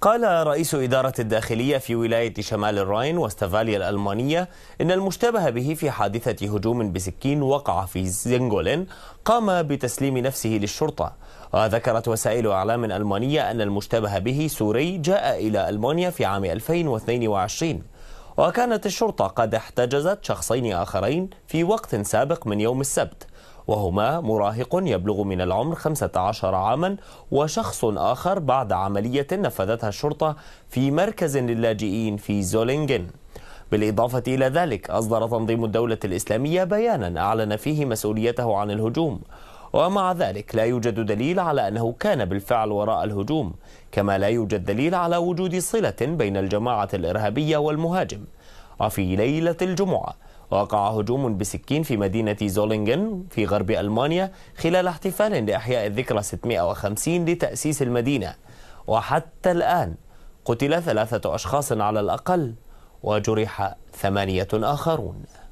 قال رئيس إدارة الداخلية في ولاية شمال الراين وستفاليا الألمانية إن المشتبه به في حادثة هجوم بسكين وقع في زينغولين قام بتسليم نفسه للشرطة وذكرت وسائل أعلام ألمانية أن المشتبه به سوري جاء إلى ألمانيا في عام 2022 وكانت الشرطة قد احتجزت شخصين آخرين في وقت سابق من يوم السبت وهما مراهق يبلغ من العمر 15 عاما وشخص آخر بعد عملية نفذتها الشرطة في مركز للاجئين في زولينجن بالإضافة إلى ذلك أصدر تنظيم الدولة الإسلامية بيانا أعلن فيه مسؤوليته عن الهجوم ومع ذلك لا يوجد دليل على أنه كان بالفعل وراء الهجوم كما لا يوجد دليل على وجود صلة بين الجماعة الإرهابية والمهاجم وفي ليلة الجمعة وقع هجوم بسكين في مدينة زولينغن في غرب ألمانيا خلال احتفال لإحياء الذكرى 650 لتأسيس المدينة وحتى الآن قتل ثلاثة أشخاص على الأقل وجرح ثمانية آخرون